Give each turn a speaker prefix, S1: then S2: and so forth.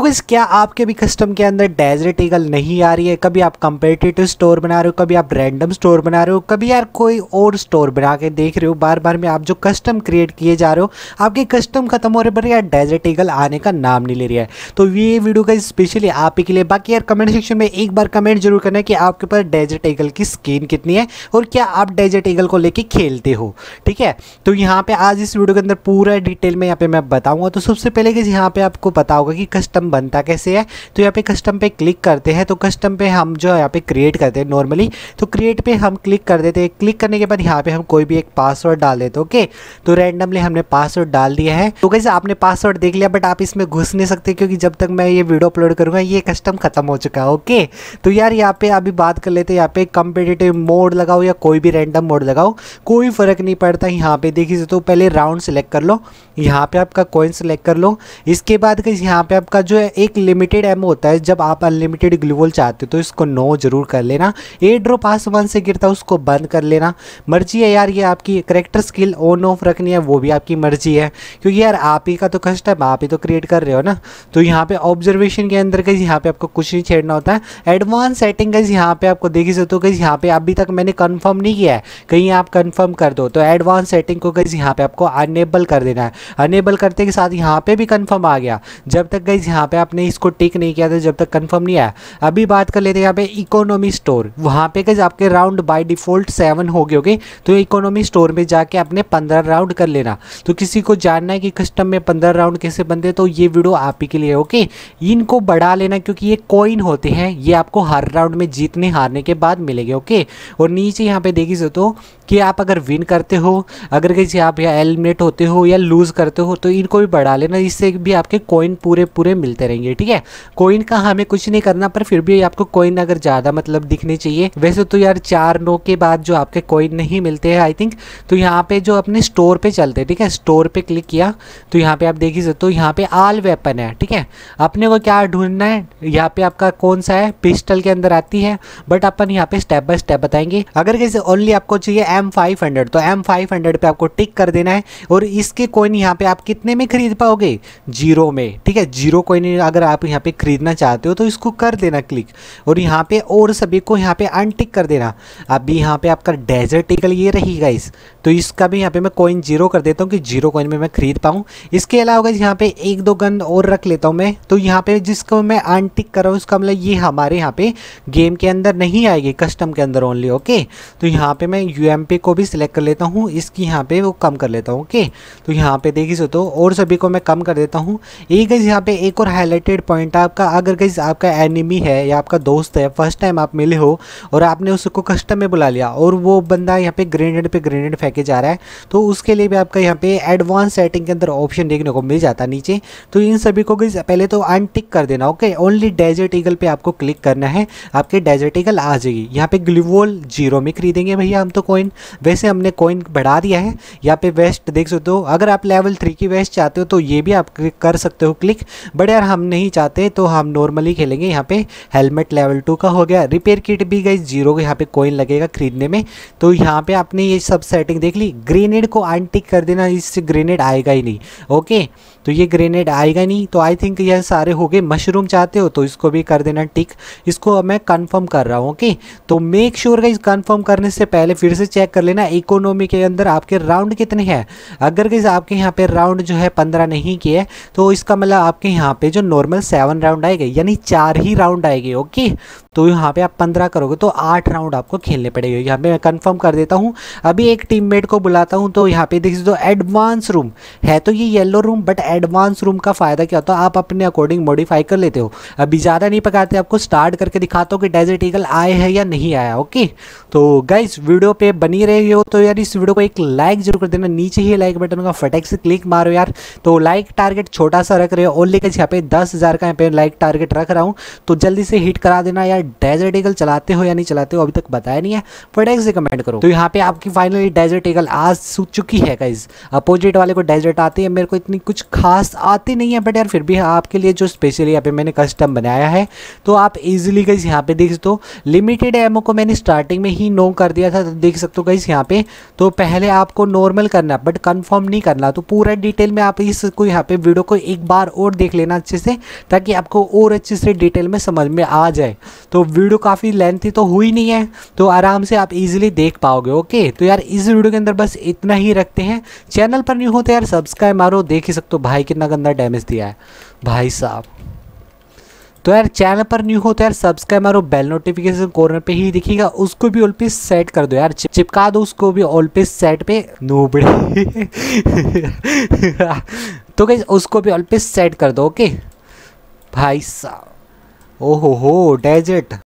S1: तो गैस क्या आपके भी कस्टम के अंदर डेजर्ट ईगल नहीं आ रही है कभी आप कंपेटिटिव स्टोर बना रहे हो कभी आप रैंडम स्टोर बना रहे हो कभी यार कोई और स्टोर बना के देख रहे हो बार बार में आप जो कस्टम क्रिएट किए जा रहे हो आपके कस्टम खत्म हो रहे पर यार डेजर्ट ईगल आने का नाम नहीं ले रही है तो ये वीडियो का स्पेशली आप ही के लिए बाकी यार कमेंट सेक्शन में एक बार कमेंट जरूर करना कि आपके पास डेजर्ट ईगल की स्किन कितनी है और क्या आप डेजर्ट ईगल को लेके खेलते हो ठीक है तो यहाँ पे आज इस वीडियो के अंदर पूरा डिटेल में यहाँ पर मैं बताऊँगा तो सबसे पहले कि यहाँ पे आपको पता होगा कि कस्टम बनता कैसे है तो यहाँ पे कस्टम पे क्लिक करते हैं तो कस्टम पे हम जो यहाँ पे क्रिएट करते हैं नॉर्मली तो क्रिएट पे हम क्लिक कर देते हैं क्लिक करने के बाद यहाँ पे हम कोई भी एक पासवर्ड डाल देते हैं ओके तो रैंडमली हमने पासवर्ड डाल दिया है तो कैसे आपने पासवर्ड देख लिया बट आप इसमें घुस नहीं सकते क्योंकि जब तक मैं ये वीडियो अपलोड करूँगा ये कस्टम खत्म हो चुका है ओके तो यार यहाँ पे अभी बात कर लेते हैं यहाँ पे कंपिटेटिव मोड लगाओ या कोई भी रैंडम मोड लगाओ कोई फ़र्क नहीं पड़ता यहाँ पे देखिए तो पहले राउंड सेलेक्ट कर लो यहाँ पे आपका कॉइन सेलेक्ट कर लो इसके बाद यहाँ पे आपका जो एक लिमिटेड एमओ होता है जब आप अनलिमिटेड ग्लूवल चाहते हो तो इसको नो जरूर कर लेना ए ड्रॉप वन से गिरता है उसको बंद कर लेना मर्जी है यार ये आपकी करेक्टर स्किल ऑन ऑफ रखनी है वो भी आपकी मर्जी है क्योंकि यार आप ही का तो कस्टम आप ही तो क्रिएट कर रहे हो ना तो यहाँ पे ऑब्जर्वेशन के अंदर कहीं यहाँ पे आपको कुछ नहीं छेड़ना होता है एडवांस सेटिंग कहीं यहाँ पे आपको देखी सकते हो कहीं यहाँ पे अभी तक मैंने कन्फर्म नहीं किया है कहीं आप कन्फर्म कर दो तो एडवांस सेटिंग को कहीं यहाँ पे आपको अनेबल कर देना है अनेबल करते के साथ यहाँ पे भी कन्फर्म आ गया जब तक गई यहाँ पे आपने इसको टिक नहीं किया था जब तक कंफर्म नहीं आया अभी बात कर लेते हैं यहाँ पे इकोनॉमी स्टोर वहाँ पे आपके राउंड बाय डिफ़ॉल्ट सेवन हो गए होगे तो इकोनॉमी स्टोर में जाके आपने पंद्रह राउंड कर लेना तो किसी को जानना है कि कस्टम में पंद्रह राउंड कैसे बनते तो ये वीडियो आप ही के लिए ओके इनको बढ़ा लेना क्योंकि ये कॉइन होते हैं ये आपको हर राउंड में जीतने हारने के बाद मिलेंगे ओके और नीचे यहाँ पे देखिए तो कि आप अगर विन करते हो अगर किसी आप या एलिमिनेट होते हो या लूज़ करते हो तो इनको भी बढ़ा लेना इससे भी आपके कॉइन पूरे पूरे मिलते मिलते रहेंगे ठीक है कोइन का हमें कुछ नहीं करना पर फिर भी आपको कोइन अगर ज़्यादा मतलब दिखने चाहिए वैसे तो यार चार नो के बाद जो आपके कोइन नहीं मिलते हैं आई थिंक तो यहाँ पे जो अपने स्टोर पे चलते हैं ठीक है स्टोर पे क्लिक किया तो यहाँ पे आप देख ही सकते हो यहाँ पे आल वेपन है ठीक है अपने को क्या ढूंढना है यहाँ पे आपका कौन सा है पिस्टल के अंदर आती है बट अपन यहाँ पे स्टेप बाय स्टेप बताएंगे अगर कैसे ओनली आपको चाहिए एम फाइव हंड्रेड तो एम फाइव हंड्रेड पे आपको टिक कर देना है और इसके कोइन यहाँ पे आप कितने में खरीद पाओगे जीरो में ठीक है जीरो कोइन कंपनी अगर आप यहाँ पे ख़रीदना चाहते हो तो इसको कर देना क्लिक और यहाँ पे और सभी को यहाँ पे अनटिक कर देना अभी यहाँ पे आपका डेजर्ट ईगल ये रहेगा इस तो इसका भी यहाँ पे मैं कॉइन जीरो कर देता हूँ कि जीरो कॉइन में मैं ख़रीद पाऊँ इसके अलावा यहाँ पे एक दो गन और रख लेता हूँ मैं तो यहाँ पे जिसको मैं अनटिक कर रहा हूँ उसका मतलब ये हमारे यहाँ पे गेम के अंदर नहीं आएगी कस्टम के अंदर ओनली ओके तो यहाँ पे मैं यू को भी सिलेक्ट कर लेता हूँ इसकी यहाँ पे वो कम कर लेता हूँ ओके तो यहाँ पे देखी सो तो और सभी को मैं कम कर देता हूँ एक यहाँ पे एक और हाईलाइटेड पॉइंट आपका अगर गई आपका एनिमी है या आपका दोस्त है फर्स्ट टाइम आप मिले हो और आपने उसको कस्टम में बुला लिया और वो बंदा यहाँ पे ग्रेनेड पे ग्रेनेड फेंके जा रहा है तो उसके लिए भी आपका यहाँ पे एडवांस सेटिंग के अंदर ऑप्शन देखने को मिल जाता है नीचे तो इन सभी को गई पहले तो अनटिक कर देना ओके ओनली डेजर्ट ईगल पर आपको क्लिक करना है आपके डेजर्ट ईगल आ जाएगी यहाँ पे ग्लूवोल जीरो में खरीदेंगे भैया हम तो कॉइन वैसे हमने कॉइन बढ़ा दिया है यहाँ पे वेस्ट देख सकते हो अगर आप लेवल थ्री की वेस्ट चाहते हो तो ये भी आप कर सकते हो क्लिक बट यार हम नहीं चाहते तो हम नॉर्मली खेलेंगे यहाँ पे हेलमेट लेवल टू का हो गया रिपेयर किट भी गई जीरो यहाँ पे कोइन लगेगा खरीदने में तो यहाँ पे आपने ये सब सेटिंग देख ली ग्रेनेड को आंटिक कर देना इससे ग्रेनेड आएगा ही नहीं ओके तो ये ग्रेनेड आएगा नहीं तो आई थिंक यह सारे हो गए मशरूम चाहते हो तो इसको भी कर देना टिक इसको मैं कंफर्म कर रहा हूँ ओके तो मेक श्योर गाइज कंफर्म करने से पहले फिर से चेक कर लेना इकोनॉमी के अंदर आपके राउंड कितने हैं अगर गाइज आपके यहाँ पे राउंड जो है पंद्रह नहीं किए तो इसका मतलब आपके यहाँ पे आएंगे जो नॉर्मल सेवन राउंड आएंगे यानी चार ही राउंड आएंगे ओके तो यहाँ पे आप पंद्रह करोगे तो आठ राउंड आपको खेलने पड़ेंगे यहाँ पे मैं कंफर्म कर देता हूँ अभी एक टीममेट को बुलाता हूँ तो यहाँ पे देखिए जो एडवांस रूम है तो ये yellow room but advance room का फ़ायदा क्या होता है आप अपने अकॉर्डिंग मॉडिफाई कर लेते हो अभी ज़्यादा नहीं पकाते आपको स्टार्ट करके दिखाता हूँ कि डेजर्ट ईगल आए हैं या नहीं आया ओके तो गाइज वीडियो पे बनी रहे हो तो यार इस वीडियो को एक लाइक जरूर कर देना नीचे ही लाइक बटन का फटक से क्लिक मारो यार तो लाइक टारगेट छोटा सा रख रहे हो और लेकर यहाँ पे में दस हज़ार का एम लाइक टारगेट रख रहा हूँ तो जल्दी से हिट करा देना यार डेजर्ट ईगल चलाते हो या नहीं चलाते हो अभी तक बताया नहीं है फटेक से कमेंट करो तो यहाँ पे आपकी फाइनली डेजर्ट ईगल आज सूख चुकी है गाइज अपोजिट वाले को डेजर्ट आती है मेरे को इतनी कुछ खास आती नहीं है बट यार फिर भी आपके लिए जो स्पेशली यहाँ पे मैंने कस्टम बनाया है तो आप इजिली गाइज यहाँ पे देख सकते हो लिमिटेड एमओ को मैंने स्टार्टिंग में ही नो कर दिया था तो देख सकते हो गाइज यहाँ पे तो पहले आपको नॉर्मल करना बट कन्फर्म नहीं करना तो पूरा डिटेल में आप इसको यहाँ पे वीडियो को एक बार और देख लेना अच्छे से ताकि आपको और अच्छे से डिटेल में समझ में आ जाए तो वीडियो काफ़ी लेंथी तो हुई नहीं है तो आराम से आप इजीली देख पाओगे ओके तो यार इस वीडियो के अंदर बस इतना ही रखते हैं चैनल पर नहीं होते यार सब्सक्राइब मारो देख ही सकते हो भाई कितना गंदा डैमेज दिया है भाई साहब तो यार चैनल पर न्यू हो तो यार सब्सक्राइब मारो बेल नोटिफिकेशन कॉर्नर पे ही दिखेगा उसको भी ऑल पे सेट कर दो यार चिपका दो उसको भी ऑल पे सेट पे नोबड़ी तो कैसे उसको भी ऑल पे सेट कर दो ओके भाई साहब ओहो हो डेजर्ट